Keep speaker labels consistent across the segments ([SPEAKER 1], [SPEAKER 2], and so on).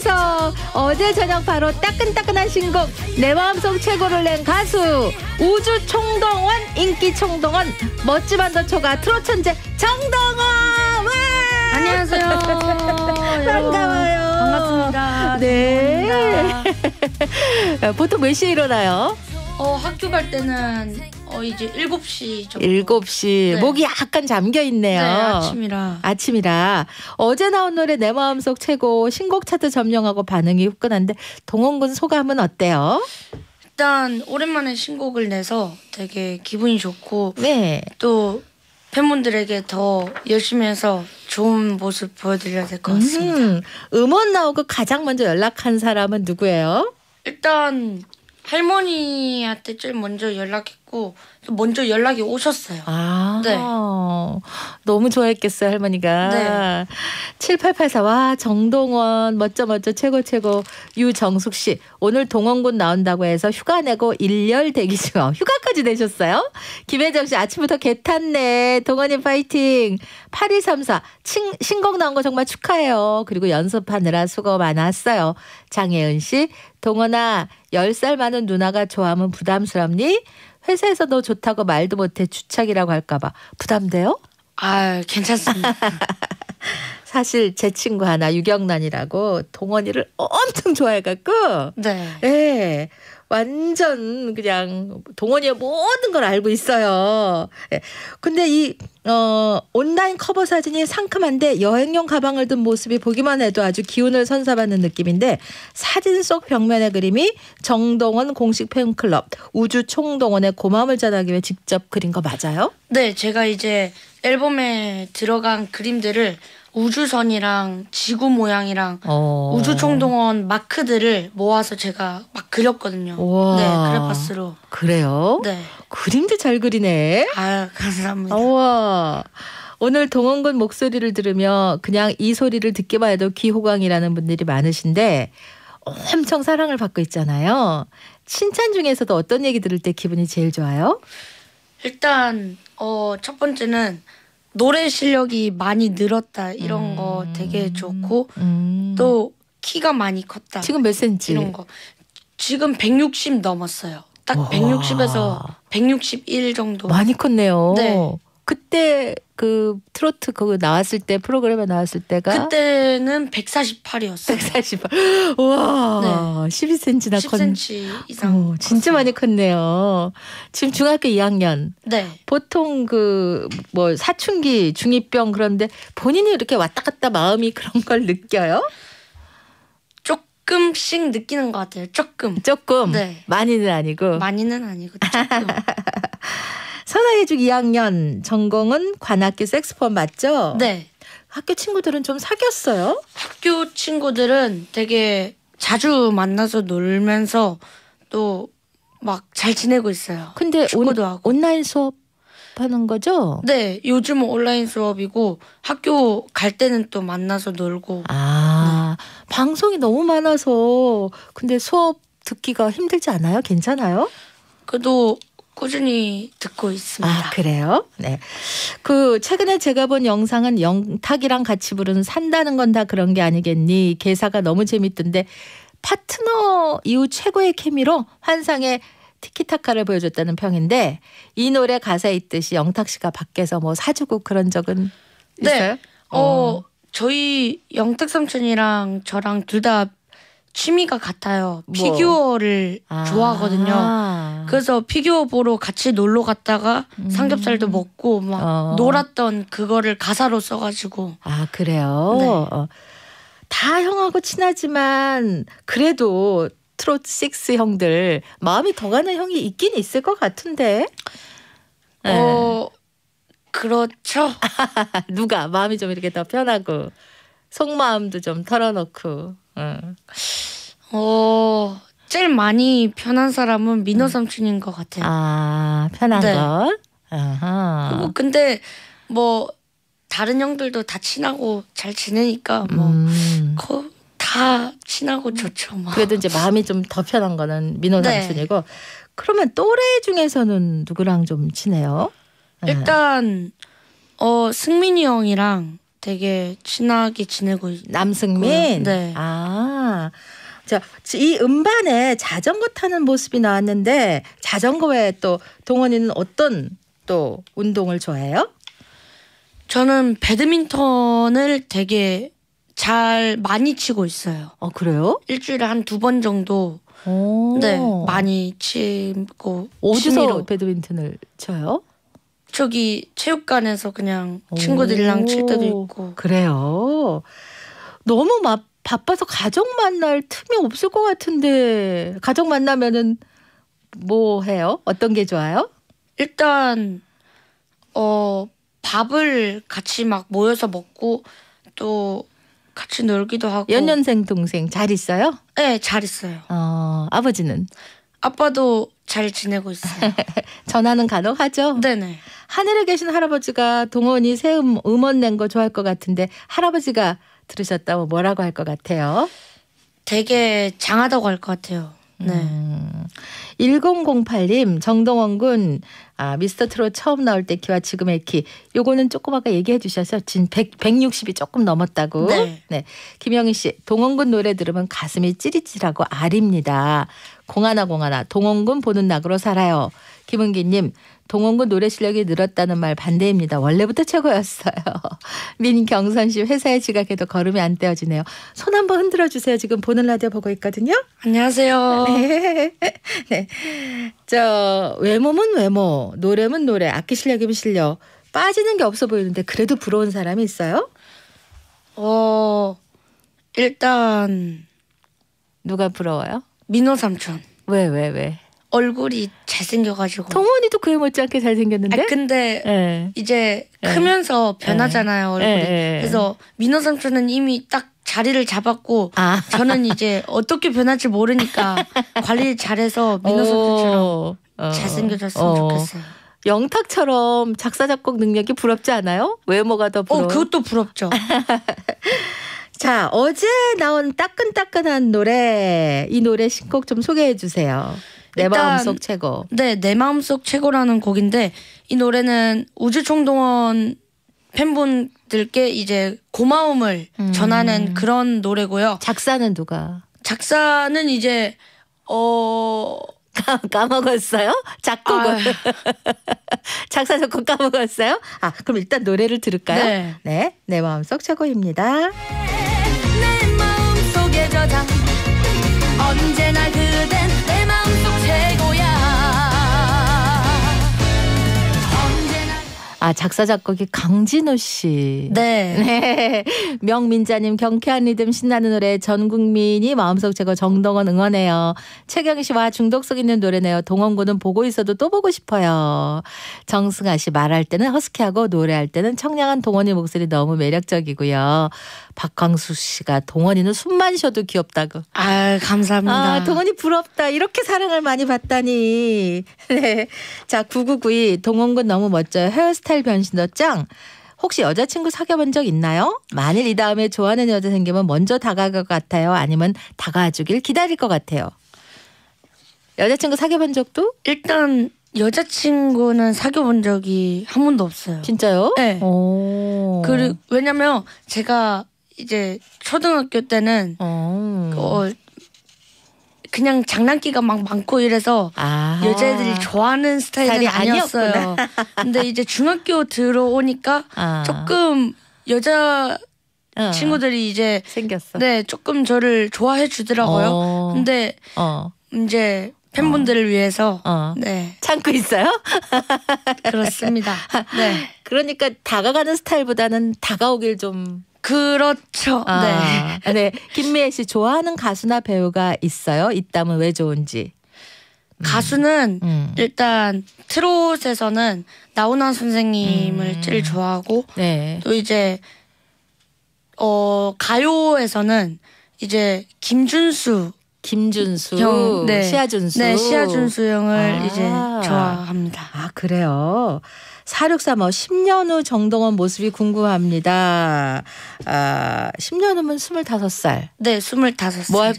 [SPEAKER 1] 최민석 어제 저녁 바로 따끈따끈한 신곡 내 마음속 최고를 낸 가수 우주 총동원 인기 총동원 멋지 반더 초가 트롯 천재 정동원 와! 안녕하세요 반가워요 반갑습니다 네 반갑습니다. 보통 몇 시에 일어나요?
[SPEAKER 2] 어 학교 갈 때는 이제 7시
[SPEAKER 1] 정도. 7시. 네. 목이 약간 잠겨 있네요. 네, 아침이라. 아침이라. 어제 나온 노래 내 마음속 최고 신곡 차트 점령하고 반응이 후끈한데 동원군 소감은 어때요? 일단
[SPEAKER 2] 오랜만에 신곡을 내서 되게 기분이 좋고
[SPEAKER 1] 네. 또
[SPEAKER 2] 팬분들에게 더 열심히 해서 좋은 모습 보여드려야 될 것 같습니다. 음, 음원
[SPEAKER 1] 나오고 가장 먼저 연락한 사람은 누구예요? 일단
[SPEAKER 2] 할머니한테 제일 먼저 연락했고 싶고 먼저 연락이 오셨어요.
[SPEAKER 1] 아, 네. 너무 좋아했겠어요 할머니가. 네. 7884 와, 정동원 멋져 멋져 최고 최고 유정숙 씨 오늘 동원군 나온다고 해서 휴가 내고 일렬 대기 중. 아, 휴가까지 내셨어요? 김혜정 씨 아침부터 개 탔네. 동원님 파이팅. 8234 신, 신곡 나온 거 정말 축하해요. 그리고 연습하느라 수고 많았어요. 장혜은 씨 동원아 10살 많은 누나가 좋아하면 부담스럽니? 회사에서 너 좋다고 말도 못해 주착이라고 할까봐 부담돼요? 아 괜찮습니다. 사실 제 친구 하나 유경란이라고 동원이를 엄청 좋아해갖고 네. 예. 완전 그냥 동원이의 모든 걸 알고 있어요. 예. 근데 이 어, 온라인 커버 사진이 상큼한데 여행용 가방을 든 모습이 보기만 해도 아주 기운을 선사받는 느낌인데 사진 속 벽면의 그림이 정동원 공식 팬클럽 우주 총동원의 고마움을 전하기 위해 직접 그린 거 맞아요?
[SPEAKER 2] 네, 제가 이제 앨범에 들어간 그림들을 우주선이랑 지구 모양이랑 어. 우주총동원 마크들을 모아서 제가 막 그렸거든요. 우와. 네, 크레파스로.
[SPEAKER 1] 그래요? 네. 그림도 잘 그리네. 아 감사합니다. 우와. 오늘 동원군 목소리를 들으며 그냥 이 소리를 듣기만 해도 귀호강이라는 분들이 많으신데 엄청 사랑을 받고 있잖아요. 칭찬 중에서도 어떤 얘기 들을 때 기분이 제일 좋아요? 일단 어, 첫 번째는
[SPEAKER 2] 노래 실력이 많이 늘었다 이런 거 음. 되게 좋고 음. 또 키가 많이 컸다 지금 몇 센치? 이런 거 지금 160 넘었어요. 딱
[SPEAKER 1] 160에서
[SPEAKER 2] 161 정도
[SPEAKER 1] 많이 컸네요. 네. 그때 그 트로트 그거 나왔을 때 프로그램에 나왔을 때가
[SPEAKER 2] 그때는 148이었어요.
[SPEAKER 1] 148. 와 네. 12cm나 10cm 컸. 이상. 오, 어, 진짜 컸어요. 많이 컸네요. 지금 중학교 2학년. 네. 보통 그 뭐 사춘기, 중이병 그런데 본인이 이렇게 왔다 갔다 마음이 그런 걸 느껴요? 조금씩 느끼는 것 같아요. 조금. 조금. 네. 많이는 아니고. 많이는 아니고 조금. 선화예중 2학년 전공은 관악기 섹스폰 맞죠? 네. 학교 친구들은 좀 사귀었어요? 학교
[SPEAKER 2] 친구들은 되게 자주 만나서 놀면서 또 막
[SPEAKER 1] 잘 지내고 있어요. 근데 오늘도 하고. 온라인 수업 하는 거죠?
[SPEAKER 2] 네, 요즘은 온라인 수업이고 학교 갈 때는 또 만나서 놀고. 아,
[SPEAKER 1] 방송이 너무 많아서 근데 수업 듣기가 힘들지 않아요? 괜찮아요? 그래도 꾸준히 듣고 있습니다. 아, 그래요? 네. 그 최근에 제가 본 영상은 영탁이랑 같이 부른 산다는 건 다 그런 게 아니겠니? 개사가 너무 재밌던데 파트너 이후 최고의 케미로 환상의 티키타카를 보여줬다는 평인데 이 노래 가사에 있듯이 영탁 씨가 밖에서 뭐 사주고 그런 적은
[SPEAKER 2] 네. 있어요? 어, 어. 저희
[SPEAKER 1] 영탁 삼촌이랑
[SPEAKER 2] 저랑 둘다 취미가 같아요. 뭐? 피규어를 아 좋아하거든요. 그래서 피규어 보러 같이 놀러 갔다가 음 삼겹살도 먹고 막 어. 놀았던 그거를 가사로 써가지고.
[SPEAKER 1] 아 그래요. 네. 어. 다 형하고 친하지만 그래도 트로트 식스 형들 마음이 더 가는 형이 있긴 있을 것 같은데. 어 네. 그렇죠. 누가 마음이 좀 이렇게 더 편하고 속마음도 좀 털어놓고. 음. 어, 제일
[SPEAKER 2] 많이 편한 사람은 민호 음. 삼촌인 것 같아요.
[SPEAKER 1] 아, 편한 네. 것. 아하. 뭐
[SPEAKER 2] 근데 뭐 다른 형들도 다 친하고 잘 지내니까 뭐다 음. 친하고 좋죠. 뭐. 그래도 이제 마음이
[SPEAKER 1] 좀 더 편한 거는 민호 네. 삼촌이고 그러면 또래 중에서는 누구랑 좀 친해요? 네. 일단
[SPEAKER 2] 어 승민이 형이랑 되게 친하게 지내고 남승민. 네.
[SPEAKER 1] 아. 자, 이 음반에 자전거 타는 모습이 나왔는데 자전거 에또 동원이는 어떤 또 운동을 좋아해요? 저는 배드민턴을 되게 잘 많이 치고
[SPEAKER 2] 있어요. 어, 그래요? 일주일에 한 두 번 정도 오. 네, 많이 치고 어디서 취미로.
[SPEAKER 1] 배드민턴을 쳐요?
[SPEAKER 2] 저기 체육관에서 그냥
[SPEAKER 1] 친구들이랑 칠 때도 있고. 그래요. 너무 막 바빠서 가족 만날 틈이 없을 것 같은데 가족 만나면은 뭐 해요? 어떤 게 좋아요? 일단 어
[SPEAKER 2] 밥을 같이 막 모여서 먹고 또 같이 놀기도 하고. 연년생
[SPEAKER 1] 동생 잘 있어요? 네, 잘 있어요. 어, 아버지는 아빠도 잘 지내고 있어요. 전화는 간혹 하죠. 네네. 하늘에 계신 할아버지가 동원이 새 음, 음원 낸 거 좋아할 것 같은데 할아버지가 들으셨다고 뭐라고 할 것 같아요? 되게 장하다고 할 것 같아요. 네. 음. 1008님 정동원 군 아, 미스터 트롯 처음 나올 때 키와 지금의 키. 요거는 조금 아까 얘기해 주셔서 진 100, 160이 조금 넘었다고. 네. 네. 김영희 씨, 동원군 노래 들으면 가슴이 찌릿찌릿하고 아립니다. 공하나 공하나 동원군 보는 낙으로 살아요. 김은기님, 동원군 노래 실력이 늘었다는 말 반대입니다. 원래부터 최고였어요. 민경선 씨 회사에 지각해도 걸음이 안 떼어지네요. 손 한번 흔들어 주세요. 지금 보는 라디오 보고 있거든요. 안녕하세요. 네. 네. 저 외모면 외모, 노래면 노래, 악기 실력이면 실력. 빠지는 게 없어 보이는데 그래도 부러운 사람이 있어요? 어, 일단 누가 부러워요? 민호 삼촌. 왜 왜, 왜?
[SPEAKER 2] 얼굴이 잘생겨가지고 동원이도 그에 못지않게 잘생겼는데 아, 근데 네. 이제 예. 크면서 네. 변하잖아요 예. 얼굴이 네. 그래서 민호 삼촌는 이미 딱 자리를 잡았고
[SPEAKER 1] 아. 저는 이제 어떻게 변할지 모르니까 관리를 잘해서 민호 삼촌처럼 어. 잘생겨졌으면 어. 좋겠어요 영탁처럼 작사 작곡 능력이 부럽지 않아요? 외모가 더 어, 부러워 어, 그것도 부럽죠 자 어제 나온 따끈따끈한 노래 이 노래 신곡 좀 소개해 주세요 내 일단, 마음속
[SPEAKER 2] 최고. 네, 내 마음속 최고라는 곡인데 이 노래는 우주 총동원 팬분들께 이제 고마움을 음. 전하는 그런 노래고요.
[SPEAKER 1] 작사는 누가? 작사는 이제 어 까, 먹었어요 작곡을 작사 작곡 까먹었어요? 아 그럼 일단 노래를 들을까요? 네, 네. 내 마음속 최고입니다.
[SPEAKER 2] 언제나 그댄
[SPEAKER 1] 아 작사 작곡이 강진호 씨. 네. 네. 명민자님 경쾌한 리듬 신나는 노래 전 국민이 마음속 제거 정동원 응원해요. 최경 씨와 중독성 있는 노래네요. 동원군은 보고 있어도 또 보고 싶어요. 정승아 씨 말할 때는 허스키하고 노래할 때는 청량한 동원이 목소리 너무 매력적이고요. 박광수 씨가 동원이는 숨만 쉬어도 귀엽다고. 아 감사합니다. 아, 동원이 부럽다. 이렇게 사랑을 많이 받다니. 네. 자9992 동원군 너무 멋져요. 헤어스타일 스타일 변신어 짱. 혹시 여자친구 사귀어본 적 있나요? 만일 이 다음에 좋아하는 여자 생기면 먼저 다가갈 것 같아요? 아니면 다가와주길 기다릴 것 같아요? 여자친구 사귀어본 적도? 일단 여자친구는 사귀어본 적이 한 번도 없어요. 진짜요? 네.
[SPEAKER 2] 오. 그리고 왜냐면 제가 이제 초등학교 때는 어, 어 그냥 장난기가 막 많고 이래서 아. 여자애들이 좋아하는 스타일이 아니었어요. 근데 이제 중학교 들어오니까 아. 조금 여자 어. 친구들이 이제 생겼어. 네, 조금 저를 좋아해 주더라고요.
[SPEAKER 1] 어. 근데 어.
[SPEAKER 2] 이제 팬분들을 어. 위해서 어.
[SPEAKER 1] 네 참고 있어요. 그렇습니다. 네. 그러니까 다가가는 스타일보다는 다가오길 좀 그렇죠. 아, 네. 네. 김미애 씨 좋아하는 가수나 배우가 있어요? 있다면 왜 좋은지. 음. 가수는
[SPEAKER 2] 음. 일단 트롯에서는 나훈아 선생님을 음. 제일 좋아하고 네. 또 이제 어 가요에서는 이제 김준수 김준수, 형, 네. 시아준수. 네, 시아준수 형을 아. 이제 좋아합니다.
[SPEAKER 1] 아, 그래요? 4635, 10년 어, 후 정동원 모습이 궁금합니다. 아, 10년 후면 25살. 네, 25살이죠. 뭐, 하,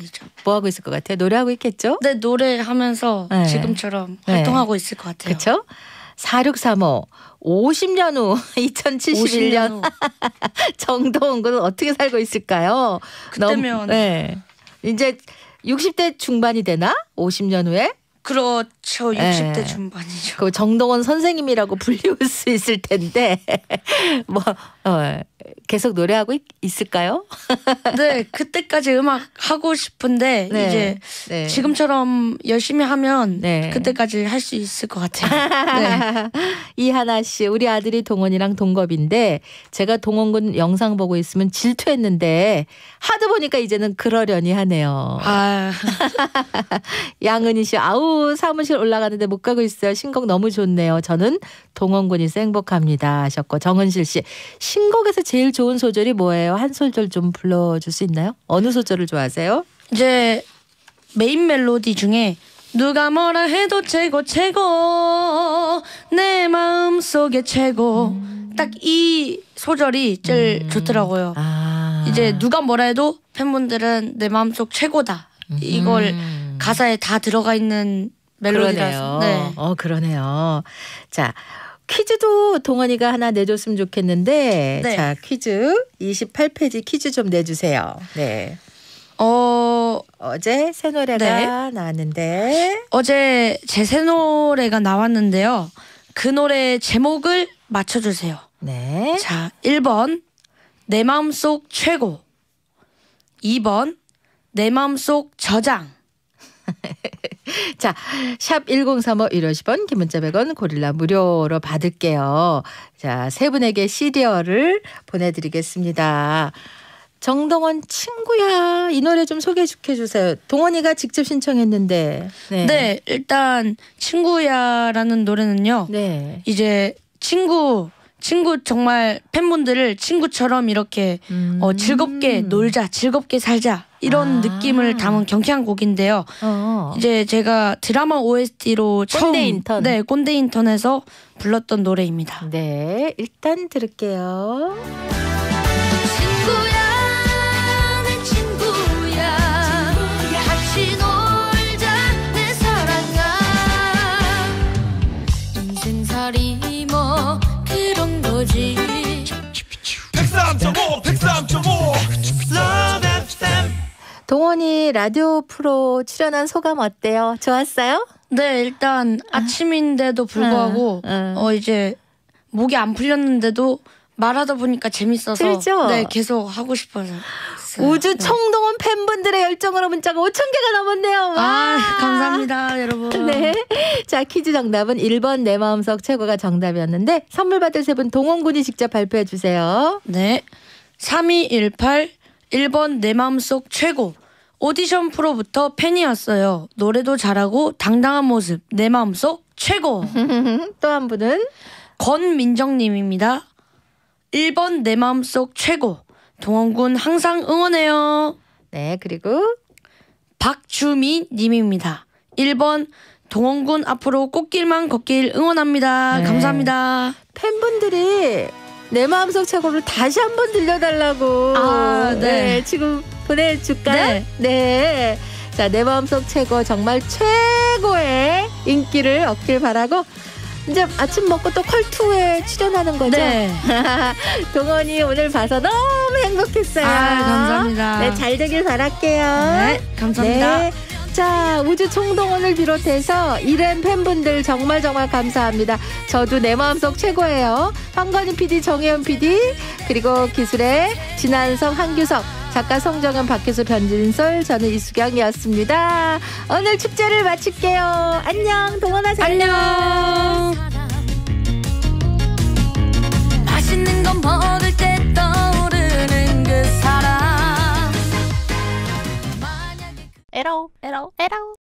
[SPEAKER 1] 뭐 하고 있을 것 같아요? 노래하고 있겠죠? 네, 노래하면서 네. 지금처럼 네. 활동하고 있을 것 같아요. 그렇죠? 4635, 50년 후 2071년 50년 정동원은 어떻게 살고 있을까요? 그때면 너무, 네. 이제 60대 중반이 되나? 50년 후에? 그렇죠. 60대 예. 중반이죠. 그 정동원 선생님이라고 불리울 수 있을 텐데 뭐 어, 예. 계속 노래하고 있, 을까요 네, 그때까지 음악
[SPEAKER 2] 하고 싶은데 네, 이제 네. 지금처럼 열심히 하면 네. 그때까지
[SPEAKER 1] 할 수 있을 것 같아요. 네. 이하나 씨, 우리 아들이 동원이랑 동갑인데 제가 동원군 영상 보고 있으면 질투했는데 하드 보니까 이제는 그러려니 하네요. 아. 양은희 씨, 아우 사무실 올라가는데 못 가고 있어요. 신곡 너무 좋네요. 저는 동원군이 행복합니다 하셨고 정은실 씨, 신곡에서 제일 좋은 소절이 뭐예요? 한 소절 좀 불러줄 수 있나요? 어느 소절을 좋아하세요?
[SPEAKER 2] 이제 메인 멜로디 중에 누가 뭐라 해도 최고 최고 내 마음 속에 최고 딱 이 소절이 제일 음. 좋더라고요. 아. 이제 누가 뭐라 해도 팬분들은 내
[SPEAKER 1] 마음속 최고다 이걸 음. 가사에 다 들어가 있는 멜로디라서. 그러네요. 네. 어 그러네요. 자 퀴즈도 동원이가 하나 내줬으면 좋겠는데 네. 자 퀴즈 28페이지 퀴즈 좀 내주세요. 네. 어 어제 새 노래가 네. 나왔는데 어제 제 새
[SPEAKER 2] 노래가 나왔는데요. 그 노래 제목을 맞춰주세요. 네. 자 1번 내 마음속 최고 2번 내 마음속 저장
[SPEAKER 1] 자, 샵 1035, 150원, 김문자 100원, 고릴라 무료로 받을게요. 자, 세 분에게 시리얼을 보내드리겠습니다. 정동원 친구야 이 노래 좀 소개해 주세요. 동원이가 직접 신청했는데. 네, 네 일단
[SPEAKER 2] 친구야라는 노래는요. 네. 이제 친구 친구 정말 팬분들을 친구처럼 이렇게 어, 음. 어, 즐겁게 놀자, 즐겁게 살자 이런 아. 느낌을 담은 경쾌한 곡인데요. 어. 어. 이제 제가 드라마 OST로 꼰대 인턴. 네 꼰대 인턴에서 불렀던 노래입니다.
[SPEAKER 1] 네, 일단
[SPEAKER 2] 들을게요.
[SPEAKER 1] 동원이 라디오 프로 출연한 소감 어때요? 좋았어요? 네, 일단 아. 아침인데도 불구하고 어, 어. 어 이제 목이 안 풀렸는데도
[SPEAKER 2] 말하다 보니까 재밌어서 그렇죠? 네 계속 하고 싶어요 우주 네. 청동원 팬분들의
[SPEAKER 1] 열정으로 문자가 5천 개가 넘었네요. 와. 아 감사합니다 여러분. 네, 자 퀴즈 정답은 1번 내 마음속 최고가 정답이었는데 선물 받을 세 분 동원군이 직접 발표해 주세요. 네,
[SPEAKER 2] 3218
[SPEAKER 1] 1번 내 마음속 최고
[SPEAKER 2] 오디션 프로부터 팬이었어요. 노래도 잘하고 당당한 모습 내 마음속 최고. 또 한 분은 건민정님입니다. 1번 내 마음속 최고. 동원군 항상 응원해요. 네, 그리고 박주민 님입니다. 1번 동원군 앞으로 꽃길만 걷길 응원합니다. 네. 감사합니다. 팬분들이 내
[SPEAKER 1] 마음속 최고를 다시 한 번 들려달라고. 아, 네. 네 지금 보내줄가 네. 네. 자, 내 마음속 최고, 정말 최고의 인기를 얻길 바라고 이제 아침 먹고 또 컬투에 출연하는 거죠. 네. 동원이 오늘 봐서 너무 행복했어요. 아, 감사합니다. 네, 잘 되길 바랄게요. 네, 감사합니다. 네. 자, 우주 총동원을 비롯해서 이랜 팬분들 정말 정말 감사합니다. 저도 내 마음속 최고예요. 황건희 PD, 정혜연 PD, 그리고 기술의 진한성, 한규석. 작가 송정은 박혜수 변진솔 저는 이수경이었습니다. 오늘 축제를 마칠게요. 안녕 동원하세요. 안녕.
[SPEAKER 2] 맛있는 건 먹을 때 떠오르는 그 사람. 그 에러 에러 에러.